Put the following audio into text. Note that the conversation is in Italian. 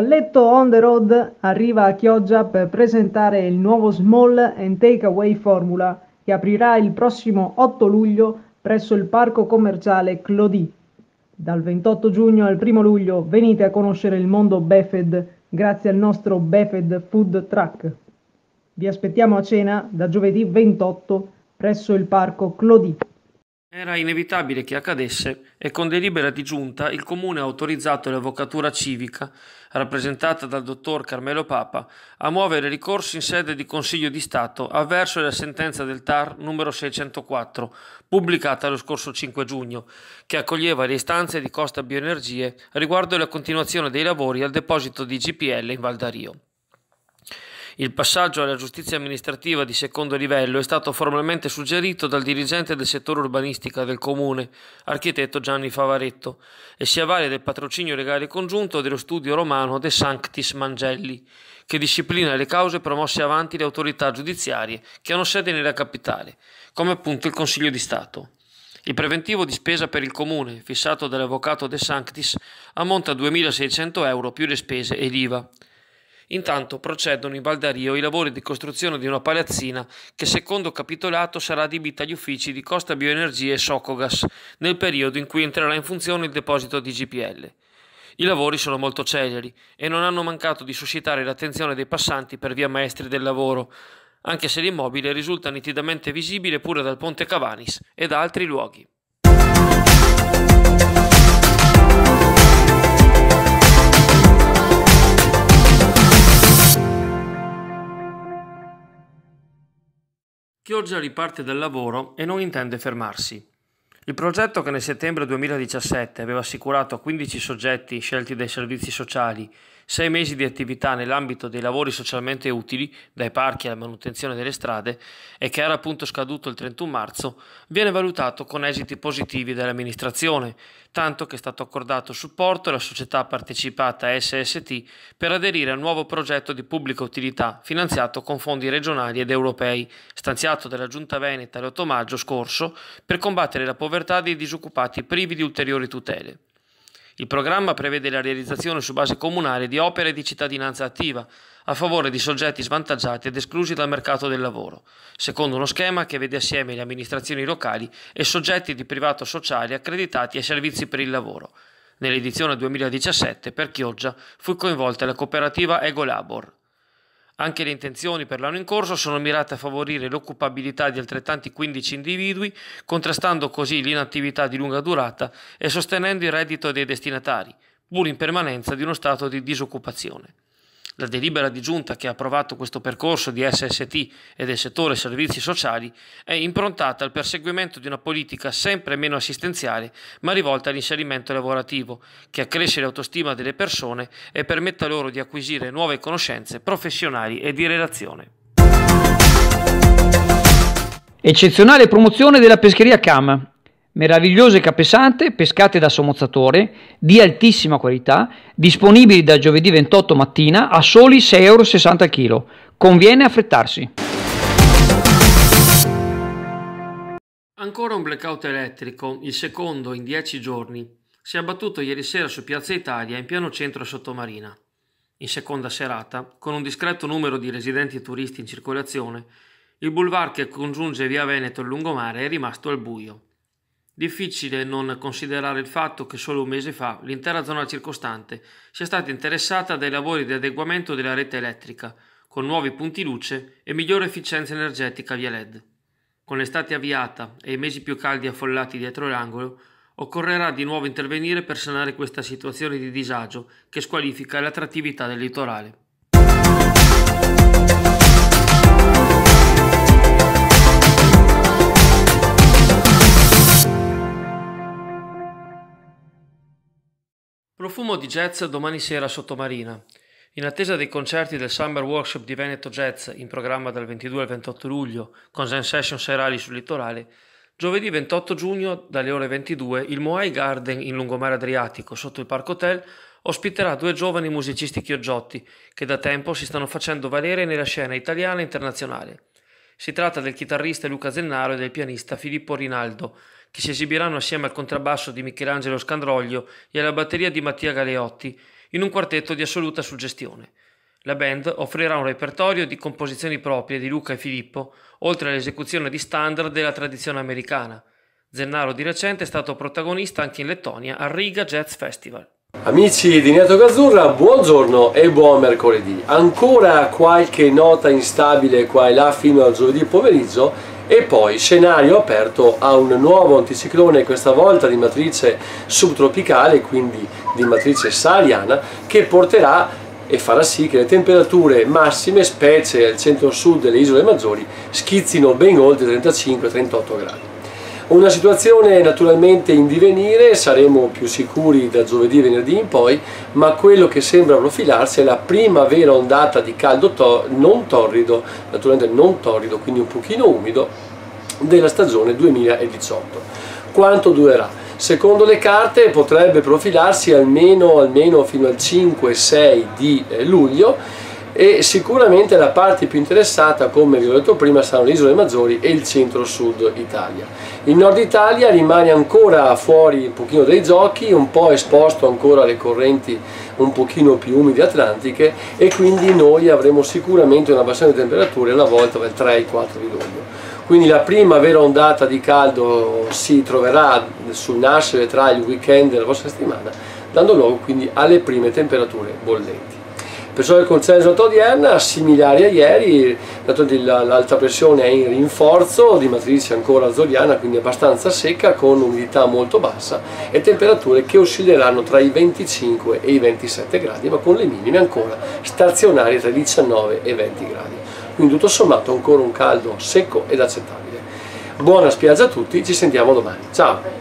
Galletto on the road arriva a Chioggia per presentare il nuovo Small and Takeaway Formula che aprirà il prossimo 8 luglio presso il parco commerciale Clodi. Dal 28 giugno al 1 luglio venite a conoscere il mondo Befed grazie al nostro Befed Food Truck. Vi aspettiamo a cena da giovedì 28 presso il parco Clodi. Era inevitabile che accadesse e con delibera di giunta il comune ha autorizzato l'avvocatura civica, rappresentata dal dottor Carmelo Papa, a muovere ricorso in sede di Consiglio di Stato avverso la sentenza del TAR numero 604, pubblicata lo scorso 5 giugno, che accoglieva le istanze di Costa Bioenergie riguardo alla continuazione dei lavori al deposito di GPL in Valdario. Il passaggio alla giustizia amministrativa di secondo livello è stato formalmente suggerito dal dirigente del settore urbanistica del comune, architetto Gianni Favaretto, e si avvale del patrocinio legale congiunto dello studio romano De Sanctis Mangelli, che disciplina le cause promosse avanti le autorità giudiziarie che hanno sede nella capitale, come appunto il Consiglio di Stato. Il preventivo di spesa per il comune, fissato dall'avvocato De Sanctis, ammonta a 2.600 euro più le spese e l'IVA. Intanto procedono in Valdario i lavori di costruzione di una palazzina che secondo capitolato sarà adibita agli uffici di Costa Bioenergia e Socogas nel periodo in cui entrerà in funzione il deposito di GPL. I lavori sono molto celeri e non hanno mancato di suscitare l'attenzione dei passanti per via maestri del lavoro, anche se l'immobile risulta nitidamente visibile pure dal ponte Cavanis e da altri luoghi. Chioggia riparte dal lavoro e non intende fermarsi. Il progetto che nel settembre 2017 aveva assicurato a 15 soggetti scelti dai servizi sociali sei mesi di attività nell'ambito dei lavori socialmente utili, dai parchi alla manutenzione delle strade, e che era appunto scaduto il 31 marzo, viene valutato con esiti positivi dall'amministrazione, tanto che è stato accordato supporto alla società partecipata SST per aderire al nuovo progetto di pubblica utilità finanziato con fondi regionali ed europei, stanziato dalla Giunta Veneta l'8 maggio scorso per combattere la povertà dei disoccupati privi di ulteriori tutele. Il programma prevede la realizzazione su base comunale di opere di cittadinanza attiva a favore di soggetti svantaggiati ed esclusi dal mercato del lavoro, secondo uno schema che vede assieme le amministrazioni locali e soggetti di privato sociale accreditati ai servizi per il lavoro. Nell'edizione 2017 per Chioggia fu coinvolta la cooperativa Egolabor. Anche le intenzioni per l'anno in corso sono mirate a favorire l'occupabilità di altrettanti 15 individui, contrastando così l'inattività di lunga durata e sostenendo il reddito dei destinatari, pur in permanenza di uno stato di disoccupazione. La delibera di giunta che ha approvato questo percorso di SST e del settore servizi sociali è improntata al perseguimento di una politica sempre meno assistenziale ma rivolta all'inserimento lavorativo, che accresce l'autostima delle persone e permetta loro di acquisire nuove conoscenze professionali e di relazione. Eccezionale promozione della pescheria CAM. Meravigliose capesante pescate da sommozzatore di altissima qualità, disponibili da giovedì 28 mattina a soli 6,60 euro al Conviene affrettarsi. Ancora un blackout elettrico, il secondo in 10 giorni. Si è abbattuto ieri sera su Piazza Italia in piano centro Sottomarina. In seconda serata, con un discreto numero di residenti e turisti in circolazione, il boulevard che congiunge via Veneto al lungomare è rimasto al buio. Difficile non considerare il fatto che solo un mese fa l'intera zona circostante sia stata interessata dai lavori di adeguamento della rete elettrica, con nuovi punti luce e migliore efficienza energetica via LED. Con l'estate avviata e i mesi più caldi affollati dietro l'angolo, occorrerà di nuovo intervenire per sanare questa situazione di disagio che squalifica l'attrattività del litorale. Profumo di jazz domani sera sottomarina. In attesa dei concerti del Summer Workshop di Veneto Jazz in programma dal 22 al 28 luglio con Zen Session serali sul litorale, giovedì 28 giugno dalle ore 22 il Moai Garden in lungomare Adriatico sotto il Park Hotel ospiterà due giovani musicisti chioggiotti che da tempo si stanno facendo valere nella scena italiana e internazionale. Si tratta del chitarrista Luca Zennaro e del pianista Filippo Rinaldo, che si esibiranno assieme al contrabbasso di Michelangelo Scandroglio e alla batteria di Mattia Galeotti in un quartetto di assoluta suggestione. La band offrirà un repertorio di composizioni proprie di Luca e Filippo, oltre all'esecuzione di standard della tradizione americana. Zennaro di recente è stato protagonista anche in Lettonia al Riga Jazz Festival. Amici di Neto Gazzurra, buongiorno e buon mercoledì. Ancora qualche nota instabile qua e là fino al giovedì pomeriggio e poi scenario aperto a un nuovo anticiclone questa volta di matrice subtropicale quindi di matrice sahariana che porterà e farà sì che le temperature massime, specie al centro-sud delle isole maggiori, schizzino ben oltre 35-38 gradi. Una situazione naturalmente in divenire, saremo più sicuri da giovedì e venerdì in poi, ma quello che sembra profilarsi è la prima vera ondata di caldo to non torrido, naturalmente non torrido, quindi un pochino umido, della stagione 2018. Quanto durerà? Secondo le carte potrebbe profilarsi almeno, almeno fino al 5-6 di eh, luglio, e sicuramente la parte più interessata, come vi ho detto prima, saranno le isole maggiori e il centro-sud Italia. Il nord Italia rimane ancora fuori un pochino dai giochi, un po' esposto ancora alle correnti un pochino più umide atlantiche e quindi noi avremo sicuramente una bassina di temperature alla volta del 3-4 di luglio quindi la prima vera ondata di caldo si troverà sul nascere tra il weekend e la prossima settimana, dando luogo quindi alle prime temperature bollenti perciò il concentrato odierna similare a ieri dato che l'alta pressione è in rinforzo di matrice ancora azoriana quindi abbastanza secca con umidità molto bassa e temperature che oscilleranno tra i 25 e i 27 gradi ma con le minime ancora stazionarie tra i 19 e i 20 gradi quindi tutto sommato ancora un caldo secco ed accettabile buona spiaggia a tutti ci sentiamo domani ciao